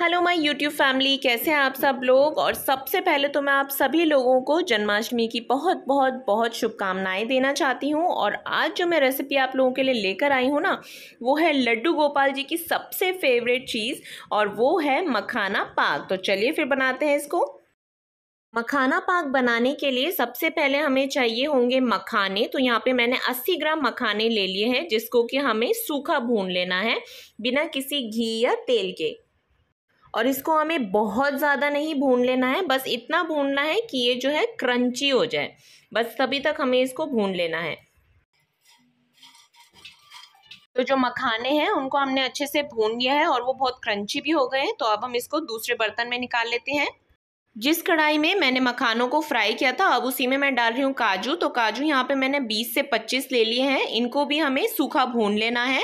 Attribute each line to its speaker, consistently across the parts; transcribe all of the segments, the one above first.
Speaker 1: hello my YouTube family कैसे हैं आप सब लोग और सबसे पहले तो मैं आप सभी लोगों को जन्माष्टमी की बहुत बहुत बहुत शुभकामनाएं देना चाहती हूं और आज जो मैं रेसिपी आप लोगों के लिए लेकर आई हूं ना वो है लड्डू गोपाल जी की सबसे फेवरेट चीज़ और वो है मखाना पाक तो चलिए फिर बनाते हैं इसको मखाना पाक बनाने के लिए सबसे पहले हमें चाहिए होंगे मखाने तो यहाँ पे मैंने 80 ग्राम मखाने ले लिए हैं जिसको कि हमें सूखा भून लेना है बिना किसी घी या तेल के और इसको हमें बहुत ज़्यादा नहीं भून लेना है बस इतना भूनना है कि ये जो है क्रंची हो जाए बस तभी तक हमें इसको भून लेना है तो जो मखाने हैं उनको हमने अच्छे से भून लिया है और वो बहुत क्रंची भी हो गए हैं तो अब हम इसको दूसरे बर्तन में निकाल लेते हैं जिस कढ़ाई में मैंने मखानों को फ्राई किया था अब उसी में मैं डाल रही हूँ काजू तो काजू यहाँ पे मैंने 20 से 25 ले लिए हैं इनको भी हमें सूखा भून लेना है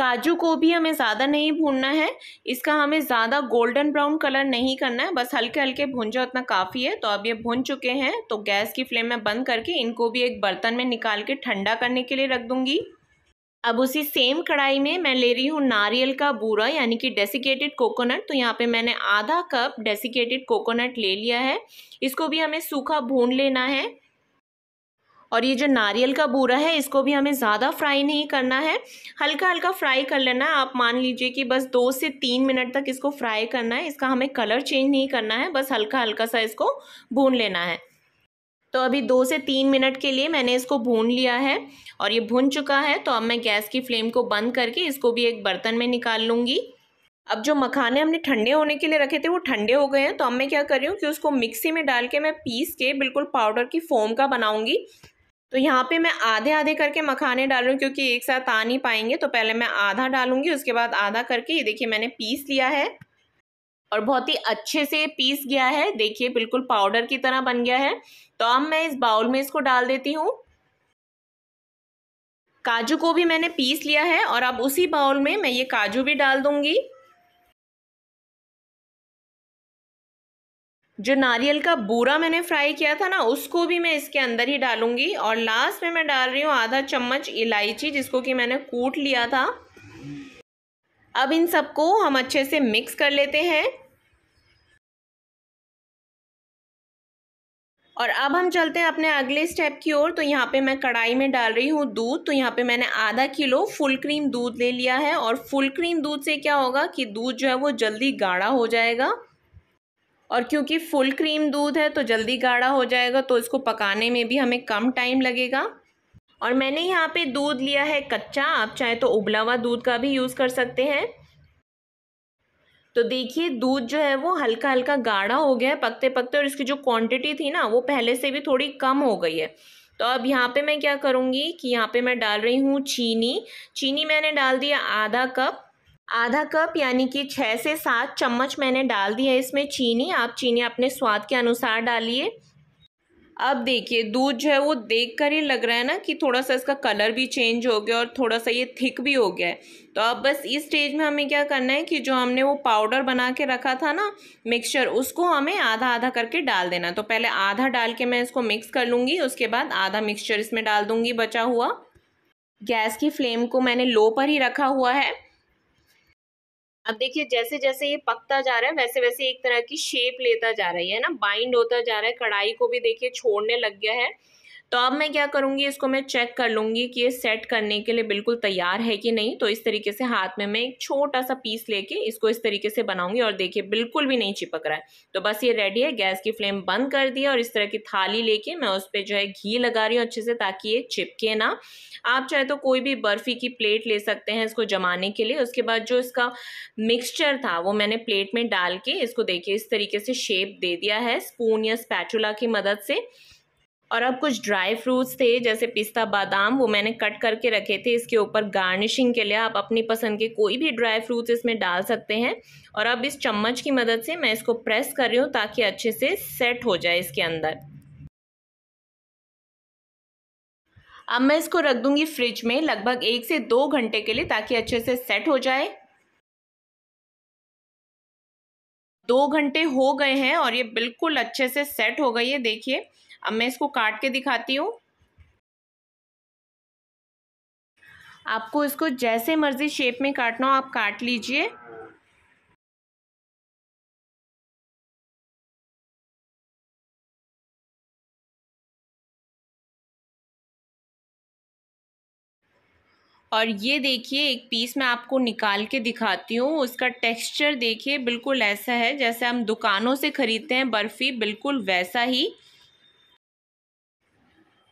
Speaker 1: काजू को भी हमें ज़्यादा नहीं भूनना है इसका हमें ज़्यादा गोल्डन ब्राउन कलर नहीं करना है बस हल्के हल्के भून जाओ उतना काफ़ी है तो अब ये भून चुके हैं तो गैस की फ्लेम में बंद करके इनको भी एक बर्तन में निकाल के ठंडा करने के लिए रख दूँगी अब उसी सेम कढ़ाई में मैं ले रही हूँ नारियल का बूरा यानी कि डेसिकेटेड कोकोनट तो यहाँ पे मैंने आधा कप डेसिकेटेड कोकोनट ले लिया है इसको भी हमें सूखा भून लेना है और ये जो नारियल का बूरा है इसको भी हमें ज़्यादा फ्राई नहीं करना है हल्का हल्का फ्राई कर लेना है आप मान लीजिए कि बस दो से तीन मिनट तक इसको फ्राई करना है इसका हमें कलर चेंज नहीं करना है बस हल्का हल्का सा इसको भून लेना है तो अभी दो से तीन मिनट के लिए मैंने इसको भून लिया है और ये भून चुका है तो अब मैं गैस की फ्लेम को बंद करके इसको भी एक बर्तन में निकाल लूँगी अब जो मखाने हमने ठंडे होने के लिए रखे थे वो ठंडे हो गए हैं तो अब मैं क्या कर रही हूँ कि उसको मिक्सी में डाल के मैं पीस के बिल्कुल पाउडर की फोम का बनाऊँगी तो यहाँ पे मैं आधे आधे करके मखाने डाल रही हूँ क्योंकि एक साथ आ नहीं पाएंगे तो पहले मैं आधा डालूंगी उसके बाद आधा करके ये देखिए मैंने पीस लिया है और बहुत ही अच्छे से पीस गया है देखिए बिल्कुल पाउडर की तरह बन गया है तो अब मैं इस बाउल में इसको डाल देती हूँ काजू को भी मैंने पीस लिया है और अब उसी बाउल में मैं ये काजू भी डाल दूंगी जो नारियल का बूरा मैंने फ्राई किया था ना उसको भी मैं इसके अंदर ही डालूंगी और लास्ट में मैं डाल रही हूँ आधा चम्मच इलायची जिसको कि मैंने कूट लिया था अब इन सबको हम अच्छे से मिक्स कर लेते हैं और अब हम चलते हैं अपने अगले स्टेप की ओर तो यहाँ पे मैं कढ़ाई में डाल रही हूँ दूध तो यहाँ पे मैंने आधा किलो फुल क्रीम दूध ले लिया है और फुल क्रीम दूध से क्या होगा कि दूध जो है वो जल्दी गाढ़ा हो जाएगा और क्योंकि फुल क्रीम दूध है तो जल्दी गाढ़ा हो जाएगा तो इसको पकाने में भी हमें कम टाइम लगेगा और मैंने यहाँ पे दूध लिया है कच्चा आप चाहे तो उबला हुआ दूध का भी यूज़ कर सकते हैं तो देखिए दूध जो है वो हल्का हल्का गाढ़ा हो गया है पकते पकते और इसकी जो क्वांटिटी थी ना वो पहले से भी थोड़ी कम हो गई है तो अब यहाँ पे मैं क्या करूँगी कि यहाँ पे मैं डाल रही हूँ चीनी चीनी मैंने डाल दिया आधा कप आधा कप यानी कि छः से सात चम्मच मैंने डाल दिया इसमें चीनी आप चीनी अपने स्वाद के अनुसार डालिए अब देखिए दूध जो है वो देख कर ही लग रहा है ना कि थोड़ा सा इसका कलर भी चेंज हो गया और थोड़ा सा ये थिक भी हो गया है तो अब बस इस स्टेज में हमें क्या करना है कि जो हमने वो पाउडर बना के रखा था ना मिक्सचर उसको हमें आधा आधा करके डाल देना तो पहले आधा डाल के मैं इसको मिक्स कर लूँगी उसके बाद आधा मिक्सचर इसमें डाल दूँगी बचा हुआ गैस की फ्लेम को मैंने लो पर ही रखा हुआ है अब देखिए जैसे जैसे ये पकता जा रहा है वैसे वैसे एक तरह की शेप लेता जा रही है ना बाइंड होता जा रहा है कढ़ाई को भी देखिए छोड़ने लग गया है तो अब मैं क्या करूँगी इसको मैं चेक कर लूँगी कि ये सेट करने के लिए बिल्कुल तैयार है कि नहीं तो इस तरीके से हाथ में मैं एक छोटा सा पीस लेके इसको इस तरीके से बनाऊँगी और देखिए बिल्कुल भी नहीं चिपक रहा है तो बस ये रेडी है गैस की फ्लेम बंद कर दिया और इस तरह की थाली लेके मैं उस पर जो है घी लगा रही हूँ अच्छे से ताकि ये चिपके ना आप चाहे तो कोई भी बर्फ़ी की प्लेट ले सकते हैं इसको जमाने के लिए उसके बाद जो इसका मिक्सचर था वो मैंने प्लेट में डाल के इसको देखिए इस तरीके से शेप दे दिया है स्पून या स्पैचुला की मदद से और अब कुछ ड्राई फ्रूट्स थे जैसे पिस्ता बादाम वो मैंने कट करके रखे थे इसके ऊपर गार्निशिंग के लिए आप अपनी पसंद के कोई भी ड्राई फ्रूट्स इसमें डाल सकते हैं और अब इस चम्मच की मदद से मैं इसको प्रेस कर रही हूँ ताकि अच्छे से सेट हो जाए इसके अंदर अब मैं इसको रख दूंगी फ्रिज में लगभग एक से दो घंटे के लिए ताकि अच्छे से सेट हो जाए दो घंटे हो गए हैं और ये बिल्कुल अच्छे से सेट हो गई है देखिए अब मैं इसको काट के दिखाती हूँ आपको इसको जैसे मर्ज़ी शेप में काटना हो आप काट लीजिए और ये देखिए एक पीस मैं आपको निकाल के दिखाती हूँ उसका टेक्सचर देखिए बिल्कुल ऐसा है जैसे हम दुकानों से ख़रीदते हैं बर्फ़ी बिल्कुल वैसा ही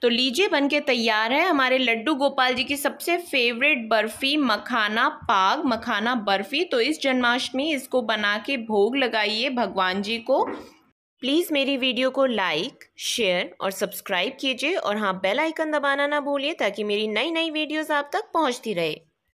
Speaker 1: तो लीजिए बन के तैयार है हमारे लड्डू गोपाल जी की सबसे फेवरेट बर्फ़ी मखाना पाग मखाना बर्फ़ी तो इस जन्माष्टमी इसको बना के भोग लगाइए भगवान जी को प्लीज़ मेरी वीडियो को लाइक शेयर और सब्सक्राइब कीजिए और हाँ बेल आइकन दबाना ना भूलिए ताकि मेरी नई नई वीडियोस आप तक पहुंचती रहे